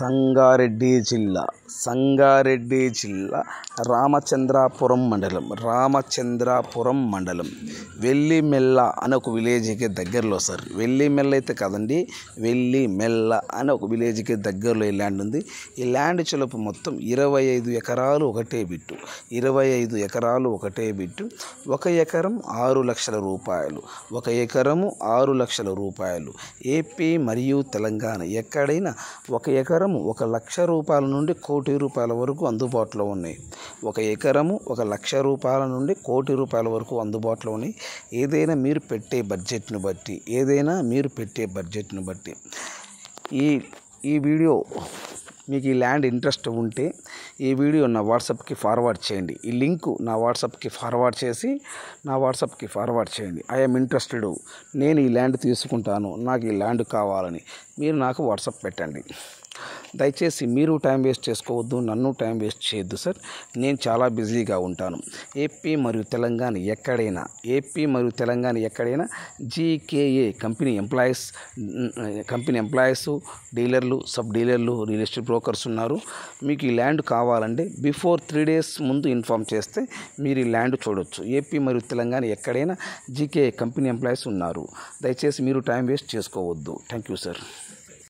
సంగారెడ్డి జిల్లా సంగారెడ్డి జిల్లా రామచంద్రాపురం మండలం రామచంద్రాపురం మండలం వెల్లిమెల్ల అనే ఒక విలేజ్కి దగ్గరలో సార్ వెల్లిమెల్ల అయితే కదండి వెల్లిమెల్ల అనే ఒక విలేజ్కి దగ్గరలో ఈ ల్యాండ్ ఉంది ఈ ల్యాండ్ చెలుపు మొత్తం ఇరవై ఐదు ఎకరాలు ఒకటే బిట్టు ఇరవై ఐదు ఎకరాలు ఒకటే బిట్టు ఒక ఎకరం ఆరు లక్షల రూపాయలు ఒక ఎకరము ఆరు లక్షల రూపాయలు ఏపీ మరియు తెలంగాణ ఎక్కడైనా ఒక ఎకరం ఎకరము ఒక లక్ష రూపాయల నుండి కోటి రూపాయల వరకు అందుబాటులో ఉన్నాయి ఒక ఎకరము ఒక లక్ష రూపాయల నుండి కోటి రూపాయల వరకు అందుబాటులో ఉన్నాయి ఏదైనా మీరు పెట్టే బడ్జెట్ను బట్టి ఏదైనా మీరు పెట్టే బడ్జెట్ను బట్టి ఈ ఈ వీడియో మీకు ఈ ల్యాండ్ ఇంట్రెస్ట్ ఉంటే ఈ వీడియో నా వాట్సాప్కి ఫార్వర్డ్ చేయండి ఈ లింకు నా వాట్సాప్కి ఫార్వర్డ్ చేసి నా వాట్సాప్కి ఫార్వర్డ్ చేయండి ఐఎమ్ ఇంట్రెస్టెడ్ నేను ఈ ల్యాండ్ తీసుకుంటాను నాకు ఈ ల్యాండ్ కావాలని మీరు నాకు వాట్సాప్ పెట్టండి దయచేసి మీరు టైం వేస్ట్ చేసుకోవద్దు నన్ను టైం వేస్ట్ చేయొద్దు సార్ నేను చాలా బిజీగా ఉంటాను ఏపీ మరియు తెలంగాణ ఎక్కడైనా ఏపీ మరియు తెలంగాణ ఎక్కడైనా GKA company employees company employees డీలర్లు సబ్ డీలర్లు రియల్ ఎస్టేట్ బ్రోకర్స్ ఉన్నారు మీకు ఈ ల్యాండ్ కావాలంటే బిఫోర్ త్రీ డేస్ ముందు ఇన్ఫామ్ చేస్తే మీరు ఈ ల్యాండ్ చూడొచ్చు ఏపీ మరియు తెలంగాణ ఎక్కడైనా జీకేఏ కంపెనీ ఎంప్లాయీస్ ఉన్నారు దయచేసి మీరు టైం వేస్ట్ చేసుకోవద్దు థ్యాంక్ యూ సార్